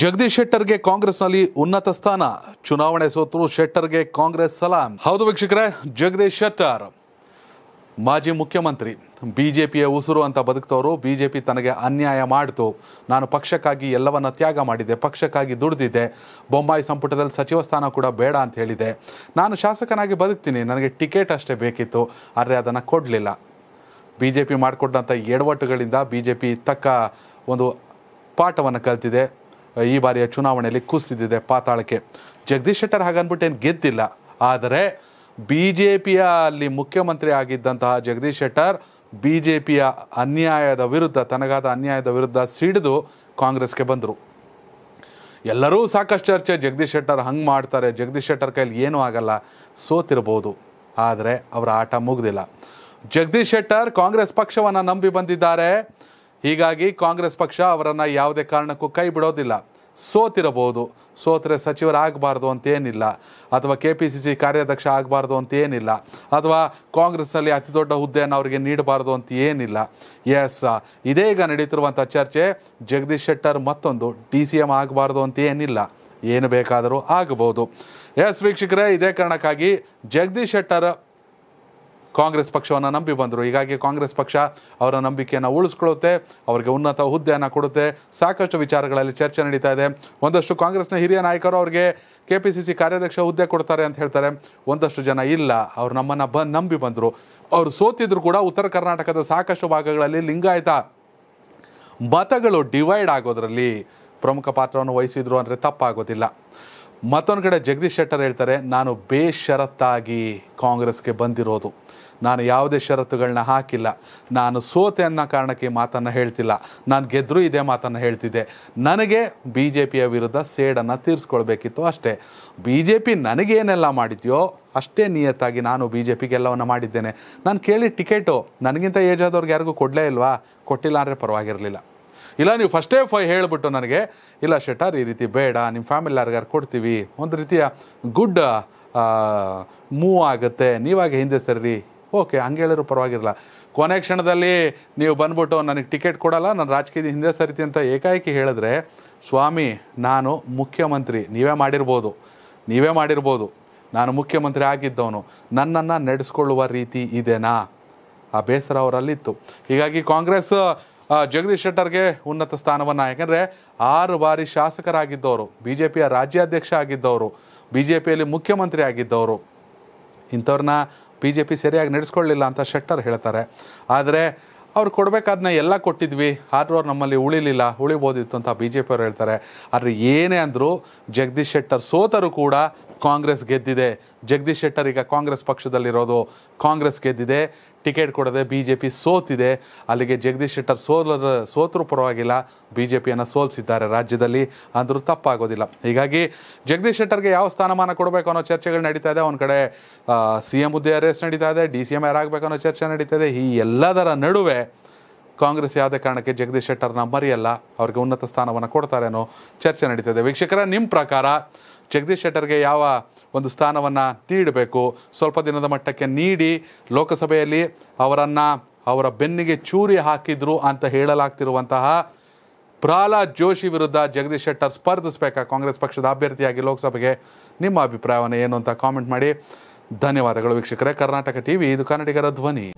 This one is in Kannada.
ಜಗದೀಶ್ ಶೆಟ್ಟರ್ಗೆ ಕಾಂಗ್ರೆಸ್ನಲ್ಲಿ ಉನ್ನತ ಸ್ಥಾನ ಚುನಾವಣೆ ಸೋತರು ಶೆಟ್ಟರ್ಗೆ ಕಾಂಗ್ರೆಸ್ ಸಲಾಂ ಹೌದು ವೀಕ್ಷಕರೇ ಜಗದೀಶ್ ಶೆಟ್ಟರ್ ಮಾಜಿ ಮುಖ್ಯಮಂತ್ರಿ ಬಿಜೆಪಿಯ ಉಸಿರು ಅಂತ ಬದುಕ್ತವರು ಬಿಜೆಪಿ ತನಗೆ ಅನ್ಯಾಯ ಮಾಡಿತು ನಾನು ಪಕ್ಷಕ್ಕಾಗಿ ಎಲ್ಲವನ್ನು ತ್ಯಾಗ ಮಾಡಿದೆ ಪಕ್ಷಕ್ಕಾಗಿ ದುಡಿದಿದ್ದೆ ಬೊಂಬಾಯಿ ಸಂಪುಟದಲ್ಲಿ ಸಚಿವ ಸ್ಥಾನ ಕೂಡ ಬೇಡ ಅಂತ ಹೇಳಿದೆ ನಾನು ಶಾಸಕನಾಗಿ ಬದುಕ್ತೀನಿ ನನಗೆ ಟಿಕೆಟ್ ಅಷ್ಟೇ ಬೇಕಿತ್ತು ಆದರೆ ಅದನ್ನು ಕೊಡಲಿಲ್ಲ ಬಿ ಜೆ ಪಿ ಮಾಡಿಕೊಟ್ಟಂಥ ಎಡವಟ್ಟುಗಳಿಂದ ಬಿ ಜೆ ಪಿ ತಕ್ಕ ಒಂದು ಪಾಠವನ್ನು ಕಲ್ತಿದೆ ಈ ಬಾರಿಯ ಚುನಾವಣೆಯಲ್ಲಿ ಕುಸಿದಿದೆ ಪಾತಾಳಕ್ಕೆ ಜಗದೀಶ್ ಶೆಟ್ಟರ್ ಹಾಗನ್ಬಿಟ್ಟು ಏನು ಗೆದ್ದಿಲ್ಲ ಆದರೆ ಬಿ ಜೆ ಪಿಯ ಅಲ್ಲಿ ಮುಖ್ಯಮಂತ್ರಿ ಆಗಿದ್ದಂತಹ ಜಗದೀಶ್ ಶೆಟ್ಟರ್ ಬಿ ಜೆ ಪಿಯ ಅನ್ಯಾಯದ ವಿರುದ್ಧ ತನಗಾದ ಅನ್ಯಾಯದ ವಿರುದ್ಧ ಸಿಡಿದು ಕಾಂಗ್ರೆಸ್ಗೆ ಬಂದರು ಎಲ್ಲರೂ ಸಾಕಷ್ಟು ಚರ್ಚೆ ಜಗದೀಶ್ ಶೆಟ್ಟರ್ ಹಂಗೆ ಮಾಡ್ತಾರೆ ಜಗದೀಶ್ ಶೆಟ್ಟರ್ ಕೈಲಿ ಏನೂ ಆಗಲ್ಲ ಸೋತಿರ್ಬೋದು ಆದರೆ ಅವರ ಆಟ ಮುಗ್ದಿಲ್ಲ ಜಗದೀಶ್ ಶೆಟ್ಟರ್ ಕಾಂಗ್ರೆಸ್ ಪಕ್ಷವನ್ನು ನಂಬಿ ಬಂದಿದ್ದಾರೆ ಹೀಗಾಗಿ ಕಾಂಗ್ರೆಸ್ ಪಕ್ಷ ಅವರನ್ನು ಯಾವುದೇ ಕಾರಣಕ್ಕೂ ಕೈ ಬಿಡೋದಿಲ್ಲ ಸೋತಿರಬಹುದು ಸೋತರೆ ಸಚಿವರಾಗಬಾರ್ದು ಅಂತೇನಿಲ್ಲ ಅಥವಾ ಕೆ ಪಿ ಸಿ ಸಿ ಕಾರ್ಯಾಧ್ಯಕ್ಷ ಆಗಬಾರ್ದು ಅಂತ ಏನಿಲ್ಲ ಅಥವಾ ಕಾಂಗ್ರೆಸ್ನಲ್ಲಿ ಅತಿ ದೊಡ್ಡ ಹುದ್ದೆಯನ್ನು ಅವರಿಗೆ ನೀಡಬಾರ್ದು ಅಂತ ಏನಿಲ್ಲ ಎಸ್ ಈಗ ನಡೀತಿರುವಂಥ ಚರ್ಚೆ ಜಗದೀಶ್ ಶೆಟ್ಟರ್ ಮತ್ತೊಂದು ಡಿ ಸಿ ಎಂ ಆಗಬಾರ್ದು ಅಂತ ಏನಿಲ್ಲ ಏನು ಬೇಕಾದರೂ ಆಗಬಹುದು ಎಸ್ ವೀಕ್ಷಕರೇ ಇದೇ ಕಾರಣಕ್ಕಾಗಿ ಜಗದೀಶ್ ಶೆಟ್ಟರ್ ಕಾಂಗ್ರೆಸ್ ಪಕ್ಷವನ್ನು ನಂಬಿ ಬಂದರು ಹೀಗಾಗಿ ಕಾಂಗ್ರೆಸ್ ಪಕ್ಷ ಅವರ ನಂಬಿಕೆಯನ್ನು ಉಳಿಸ್ಕೊಳ್ಳುತ್ತೆ ಅವರಿಗೆ ಉನ್ನತ ಹುದ್ದೆಯನ್ನು ಕೊಡುತ್ತೆ ಸಾಕಷ್ಟು ವಿಚಾರಗಳಲ್ಲಿ ಚರ್ಚೆ ನಡೀತಾ ಇದೆ ಒಂದಷ್ಟು ಕಾಂಗ್ರೆಸ್ನ ಹಿರಿಯ ನಾಯಕರು ಅವರಿಗೆ ಕೆ ಪಿ ಸಿ ಸಿ ಕಾರ್ಯಾಧ್ಯಕ್ಷ ಹುದ್ದೆ ಕೊಡ್ತಾರೆ ಅಂತ ಹೇಳ್ತಾರೆ ಒಂದಷ್ಟು ಜನ ಇಲ್ಲ ಅವ್ರು ನಮ್ಮನ್ನು ಬಂದು ನಂಬಿ ಬಂದರು ಅವರು ಸೋತಿದ್ರು ಕೂಡ ಉತ್ತರ ಕರ್ನಾಟಕದ ಸಾಕಷ್ಟು ಭಾಗಗಳಲ್ಲಿ ಲಿಂಗಾಯತ ಮತಗಳು ಡಿವೈಡ್ ಆಗೋದ್ರಲ್ಲಿ ಪ್ರಮುಖ ಪಾತ್ರವನ್ನು ವಹಿಸಿದ್ರು ಅಂದರೆ ತಪ್ಪಾಗೋದಿಲ್ಲ ಮತ್ತೊಂದು ಕಡೆ ಜಗದೀಶ್ ಶೆಟ್ಟರ್ ಹೇಳ್ತಾರೆ ನಾನು ಬೇಷರತ್ತಾಗಿ ಕಾಂಗ್ರೆಸ್ಗೆ ಬಂದಿರೋದು ನಾನು ಯಾವುದೇ ಷರತ್ತುಗಳನ್ನ ಹಾಕಿಲ್ಲ ನಾನು ಸೋತೆ ಅನ್ನೋ ಕಾರಣಕ್ಕೆ ಮಾತನ್ನು ಹೇಳ್ತಿಲ್ಲ ನಾನು ಗೆದ್ದರೂ ಇದೇ ಮಾತನ್ನು ಹೇಳ್ತಿದ್ದೆ ನನಗೆ ಬಿ ಜೆ ಪಿಯ ವಿರುದ್ಧ ಸೇಡನ್ನು ತೀರಿಸ್ಕೊಳ್ಬೇಕಿತ್ತು ಅಷ್ಟೇ ಬಿ ಜೆ ಪಿ ನನಗೇನೆಲ್ಲ ಮಾಡಿದ್ಯೋ ಅಷ್ಟೇ ನಿಯತ್ತಾಗಿ ನಾನು ಬಿ ಜೆ ಪಿಗೆ ಎಲ್ಲವನ್ನು ಮಾಡಿದ್ದೇನೆ ನಾನು ಕೇಳಿ ಟಿಕೆಟು ನನಗಿಂತ ಏಜ್ ಯಾರಿಗೂ ಕೊಡಲೇ ಇಲ್ವಾ ಕೊಟ್ಟಿಲ್ಲ ಅಂದರೆ ಪರವಾಗಿರಲಿಲ್ಲ ಇಲ್ಲ ನೀವು ಫಸ್ಟೇ ಫೈ ಹೇಳಿಬಿಟ್ಟು ನನಗೆ ಇಲ್ಲ ಶೆಟ್ಟರ್ ಈ ರೀತಿ ಬೇಡ ನಿಮ್ಮ ಫ್ಯಾಮಿಲಿ ಯಾರಿಗಾರು ಕೊಡ್ತೀವಿ ಒಂದು ರೀತಿಯ ಗುಡ್ ಮೂವ್ ಆಗುತ್ತೆ ನೀವಾಗ ಹಿಂದೆ ಸರಿ ಓಕೆ ಹಂಗೆ ಹೇಳಿದ್ರು ಪರವಾಗಿರಲ್ಲ ಕೊನೆ ಕ್ಷಣದಲ್ಲಿ ನೀವು ಬಂದ್ಬಿಟ್ಟು ನನಗೆ ಟಿಕೆಟ್ ಕೊಡಲ್ಲ ನಾನು ರಾಜಕೀಯದ ಹಿಂದೆ ಸರಿತಿ ಅಂತ ಏಕಾಏಕಿ ಹೇಳಿದ್ರೆ ಸ್ವಾಮಿ ನಾನು ಮುಖ್ಯಮಂತ್ರಿ ನೀವೇ ಮಾಡಿರ್ಬೋದು ನೀವೇ ಮಾಡಿರ್ಬೋದು ನಾನು ಮುಖ್ಯಮಂತ್ರಿ ಆಗಿದ್ದವನು ನನ್ನನ್ನು ನಡೆಸ್ಕೊಳ್ಳುವ ರೀತಿ ಇದೆನಾ ಆ ಬೇಸರ ಅವರಲ್ಲಿತ್ತು ಹೀಗಾಗಿ ಕಾಂಗ್ರೆಸ್ ಜಗದೀಶ್ ಶೆಟ್ಟರ್ಗೆ ಉನ್ನತ ಸ್ಥಾನವನ್ನು ಯಾಕೆಂದರೆ ಆರು ಬಾರಿ ಶಾಸಕರಾಗಿದ್ದವರು ಬಿ ಜೆ ಪಿಯ ರಾಜ್ಯಾಧ್ಯಕ್ಷ ಆಗಿದ್ದವರು ಬಿ ಜೆ ಪಿಯಲ್ಲಿ ಮುಖ್ಯಮಂತ್ರಿ ಆಗಿದ್ದವರು ಇಂಥವ್ರನ್ನ ಬಿ ಜೆ ಪಿ ಸರಿಯಾಗಿ ನಡೆಸ್ಕೊಳ್ಳಿಲ್ಲ ಅಂತ ಶೆಟ್ಟರ್ ಹೇಳ್ತಾರೆ ಆದರೆ ಅವ್ರು ಕೊಡಬೇಕಾದ್ನ ಎಲ್ಲ ಕೊಟ್ಟಿದ್ವಿ ಆದರೂ ಅವ್ರು ನಮ್ಮಲ್ಲಿ ಉಳಿಲಿಲ್ಲ ಉಳಿಬೋದಿತ್ತು ಅಂತ ಬಿ ಜೆ ಪಿಯವ್ರು ಹೇಳ್ತಾರೆ ಆದರೆ ಏನೇ ಅಂದರೂ ಜಗದೀಶ್ ಶೆಟ್ಟರ್ ಸೋತರು ಕೂಡ ಕಾಂಗ್ರೆಸ್ ಗೆದ್ದಿದೆ ಜಗದೀಶ್ ಶೆಟ್ಟರ್ ಈಗ ಕಾಂಗ್ರೆಸ್ ಪಕ್ಷದಲ್ಲಿರೋದು ಕಾಂಗ್ರೆಸ್ ಗೆದ್ದಿದೆ ಟಿಕೆಟ್ ಕೊಡದೆ ಬಿ ಜೆ ಪಿ ಸೋತಿದೆ ಅಲ್ಲಿಗೆ ಜಗದೀಶ್ ಶೆಟ್ಟರ್ ಸೋಲ ಸೋತರೂ ಪರವಾಗಿಲ್ಲ ಬಿ ಜೆ ಪಿಯನ್ನು ಸೋಲಿಸಿದ್ದಾರೆ ರಾಜ್ಯದಲ್ಲಿ ಅಂದರೂ ತಪ್ಪಾಗೋದಿಲ್ಲ ಹೀಗಾಗಿ ಜಗದೀಶ್ ಶೆಟ್ಟರ್ಗೆ ಯಾವ ಸ್ಥಾನಮಾನ ಕೊಡಬೇಕು ಅನ್ನೋ ಚರ್ಚೆಗಳು ನಡೀತಾ ಇದೆ ಒಂದು ಕಡೆ ಸಿ ಎಂ ಹುದ್ದೆ ಅರೆಸ್ಟ್ ನಡೀತಾ ಇದೆ ಡಿ ಸಿ ಎಂ ಯಾರಾಗಬೇಕು ಅನ್ನೋ ಚರ್ಚೆ ನಡೀತಾ ಇದೆ ಈ ಎಲ್ಲದರ ನಡುವೆ ಕಾಂಗ್ರೆಸ್ ಯಾವುದೇ ಕಾರಣಕ್ಕೆ ಜಗದೀಶ್ ಶೆಟ್ಟರ್ನ ಮರಿಯಲ್ಲ ಅವ್ರಿಗೆ ಉನ್ನತ ಸ್ಥಾನವನ್ನು ಕೊಡ್ತಾರೆ ಅನ್ನೋ ಚರ್ಚೆ ನಡೀತದೆ ವೀಕ್ಷಕರ ನಿಮ್ಮ ಪ್ರಕಾರ ಜಗದೀಶ್ ಶೆಟ್ಟರ್ಗೆ ಯಾವ ಒಂದು ಸ್ಥಾನವನ್ನು ನೀಡಬೇಕು ಸ್ವಲ್ಪ ದಿನದ ಮಟ್ಟಕ್ಕೆ ನೀಡಿ ಲೋಕಸಭೆಯಲ್ಲಿ ಅವರನ್ನು ಅವರ ಬೆನ್ನಿಗೆ ಚೂರಿ ಹಾಕಿದ್ರು ಅಂತ ಹೇಳಲಾಗ್ತಿರುವಂತಹ ಪ್ರಹ್ಲಾದ್ ಜೋಶಿ ವಿರುದ್ಧ ಜಗದೀಶ್ ಶೆಟ್ಟರ್ ಸ್ಪರ್ಧಿಸಬೇಕಾ ಕಾಂಗ್ರೆಸ್ ಪಕ್ಷದ ಅಭ್ಯರ್ಥಿಯಾಗಿ ಲೋಕಸಭೆಗೆ ನಿಮ್ಮ ಅಭಿಪ್ರಾಯವನ್ನು ಏನು ಅಂತ ಕಾಮೆಂಟ್ ಮಾಡಿ ಧನ್ಯವಾದಗಳು ವೀಕ್ಷಕರೇ ಕರ್ನಾಟಕ ಟಿವಿ ಇದು ಕನ್ನಡಿಗರ ಧ್ವನಿ